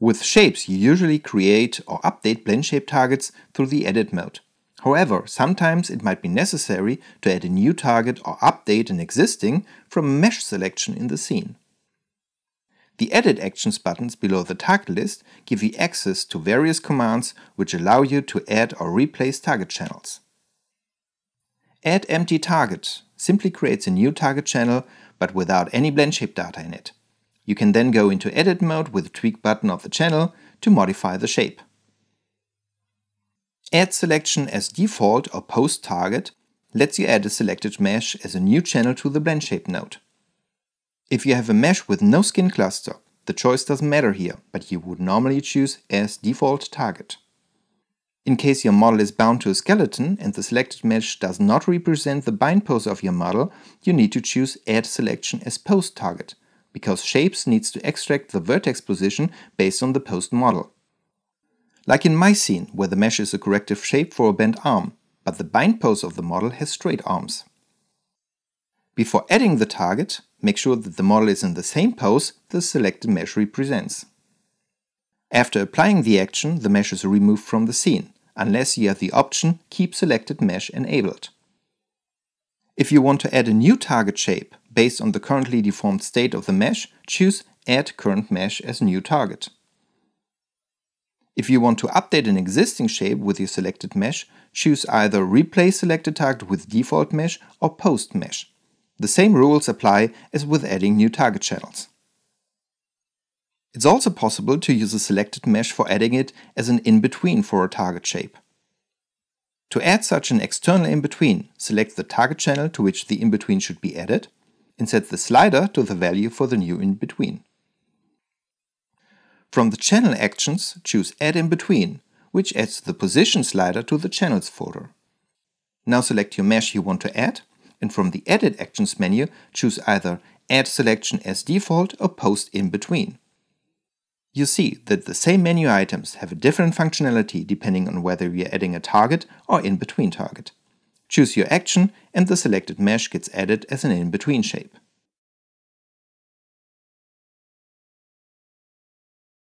With shapes, you usually create or update blendshape shape targets through the edit mode. However, sometimes it might be necessary to add a new target or update an existing from a mesh selection in the scene. The Edit Actions buttons below the target list give you access to various commands which allow you to add or replace target channels. Add empty target simply creates a new target channel but without any blend shape data in it. You can then go into edit mode with the tweak button of the channel to modify the shape. Add selection as default or post target lets you add a selected mesh as a new channel to the blend shape node. If you have a mesh with no skin cluster, the choice doesn't matter here, but you would normally choose as default target. In case your model is bound to a skeleton and the selected mesh does not represent the bind pose of your model, you need to choose Add Selection as Post Target because shapes needs to extract the vertex position based on the post model. Like in my scene, where the mesh is a corrective shape for a bent arm, but the bind pose of the model has straight arms. Before adding the target, make sure that the model is in the same pose the selected mesh represents. After applying the action, the mesh is removed from the scene, unless you have the option Keep Selected Mesh enabled. If you want to add a new target shape based on the currently deformed state of the mesh, choose Add Current Mesh as new target. If you want to update an existing shape with your selected mesh, choose either Replace Selected Target with Default Mesh or Post Mesh. The same rules apply as with adding new target channels. It's also possible to use a selected mesh for adding it as an in-between for a target shape. To add such an external in-between, select the target channel to which the in-between should be added and set the slider to the value for the new in-between. From the Channel actions, choose Add in-between, which adds the position slider to the Channels folder. Now select your mesh you want to add, and from the Edit actions menu, choose either Add selection as default or Post in-between. You see that the same menu items have a different functionality depending on whether we are adding a target or in-between target. Choose your action and the selected mesh gets added as an in-between shape.